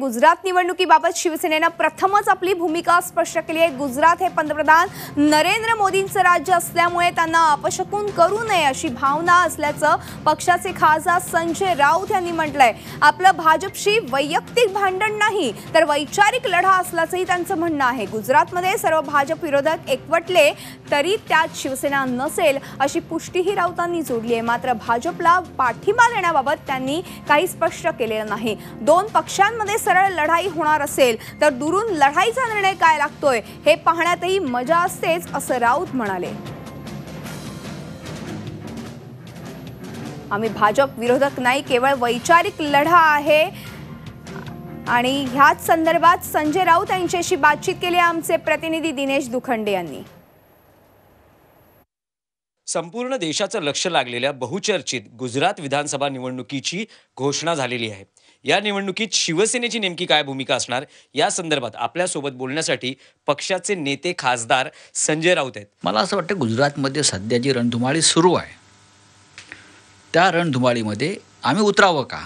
गुजरात निवडणुकीबाबत शिवसेनेनं प्रथमच आपली भूमिका स्पष्ट केली आहे गुजरात हे पंतप्रधान नरेंद्र मोदींचं राज्य असल्यामुळे त्यांना अपशकून करू नये अशी भावना असल्याचं पक्षाचे खासदार संजय राऊत यांनी म्हटलंय आपलं भाजपशी वैयक्तिक भांडण नाही तर वैचारिक लढा असल्याचंही त्यांचं म्हणणं आहे गुजरातमध्ये सर्व भाजप विरोधक एकवटले तरी त्यात शिवसेना नसेल अशी पुष्टीही राऊतांनी जोडली आहे मात्र भाजपला पाठिंबा देण्याबाबत त्यांनी काही स्पष्ट केलेलं नाही दोन पक्षांमध्ये सरळ लढाई होणार असेल तर दुरून लढाईचा निर्णय काय लागतोय हे पाहण्यातही मजा असतेच असं राऊत म्हणाले आम्ही भाजप विरोधक नाही केवळ वैचारिक लढा आहे आणि ह्याच संदर्भात संजय राऊत यांच्याशी बातचीत केली आमचे प्रतिनिधी दिनेश दुखंडे यांनी संपूर्ण देशाचं लक्ष लागलेल्या बहुचर्चित गुजरात विधानसभा निवडणुकीची घोषणा झालेली आहे या निवडणुकीत शिवसेनेची नेमकी काय भूमिका असणार या संदर्भात आपल्यासोबत बोलण्यासाठी पक्षाचे नेते खासदार संजय राऊत आहेत मला असं वाटतं गुजरातमध्ये सध्या जी रणधुमाळी सुरू आहे त्या रणधुमाळीमध्ये आम्ही उतरावं का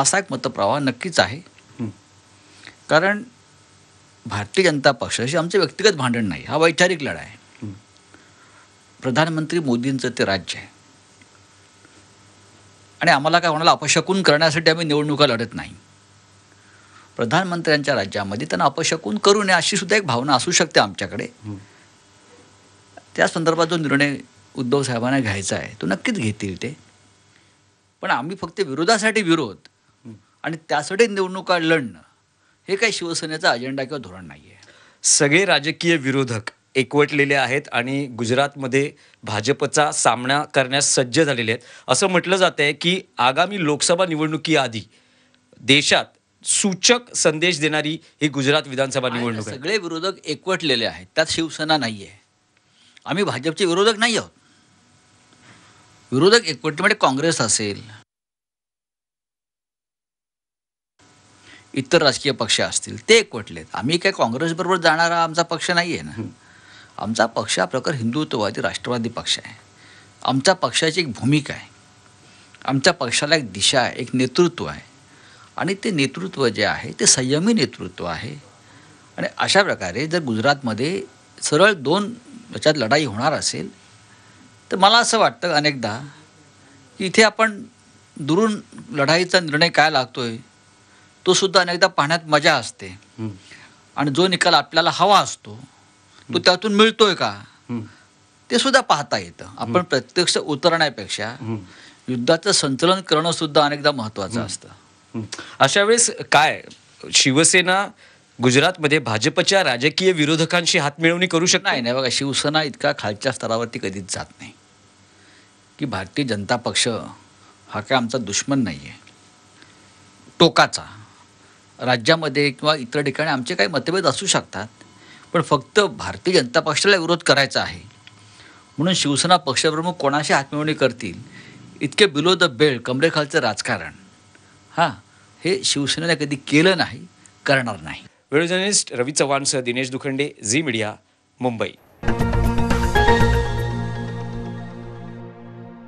असा एक मतप्रवाह नक्कीच आहे कारण भारतीय जनता पक्षाशी आमचं व्यक्तिगत भांडण नाही हा वैचारिक लढा आहे प्रधानमंत्री मोदींचं ते राज्य आहे आणि आम्हाला काय कोणाला अपशकून करण्यासाठी आम्ही निवडणुका लढत नाही प्रधानमंत्र्यांच्या राज्यामध्ये त्यांना अपशकून करू नये अशी सुद्धा एक भावना असू शकते आमच्याकडे त्या संदर्भात जो निर्णय उद्धव साहेबांना घ्यायचा आहे तो नक्कीच घेतील ते पण आम्ही फक्त विरोधासाठी विरोध आणि त्यासाठी निवडणुका लढणं हे काही शिवसेनेचा अजेंडा किंवा धोरण नाही आहे सगळे राजकीय विरोधक एकवटलेले आहेत आणि गुजरातमध्ये भाजपचा सामना करण्यास सज्ज झालेले आहेत असं म्हटलं जात आहे की आगामी लोकसभा निवडणुकीआधी देशात सूचक संदेश देणारी ही गुजरात विधानसभा निवडणूक सगळे विरोधक एकवटलेले आहेत त्यात शिवसेना नाही आहे आम्ही भाजपचे विरोधक नाही आहोत विरोधक एकवट म्हणजे काँग्रेस असेल इतर राजकीय पक्ष असतील ते एकवटलेत आम्ही काय काँग्रेसबरोबर जाणारा आमचा पक्ष नाही आहे ना आमचा पक्ष हा प्रकार हिंदुत्ववादी राष्ट्रवादी पक्ष आहे आमच्या पक्षाची एक भूमिका आहे आमच्या पक्षाला एक दिशा आहे एक नेतृत्व आहे आणि ते नेतृत्व जे आहे ते संयमी नेतृत्व आहे आणि अशा प्रकारे जर गुजरातमध्ये सरळ दोन याच्यात लढाई होणार असेल तर मला असं वाटतं अनेकदा की इथे आपण दुरून लढाईचा निर्णय काय लागतो आहे तोसुद्धा अनेकदा पाहण्यात मजा असते आणि जो निकाल आपल्याला हवा असतो तो त्यातून मिळतोय का ते सुद्धा पाहता येतं आपण प्रत्यक्ष उतरण्यापेक्षा युद्धाचं संचलन करणं सुद्धा अनेकदा महत्वाचं असतं अशा वेळेस काय शिवसेना गुजरातमध्ये भाजपच्या राजकीय विरोधकांशी हातमिळवणी करू शकत नाही नाही बघा शिवसेना इतका खालच्या स्तरावरती कधीच जात नाही की भारतीय जनता पक्ष हा काय आमचा दुश्मन नाही आहे टोकाचा राज्यामध्ये किंवा इतर ठिकाणी आमचे काही मतभेद असू शकतात पण फक्त भारतीय जनता पक्षाला विरोध करायचा आहे म्हणून शिवसेना पक्षप्रमुख कोणाशी हातमिळवणी करतील इतके बिलो द बेळ कमरेखालचं राजकारण हां हे शिवसेनेने कधी केलं नाही करणार नाही वेळ जर्नलिस्ट रवी चव्हाणसह दिनेश दुखंडे झी मीडिया मुंबई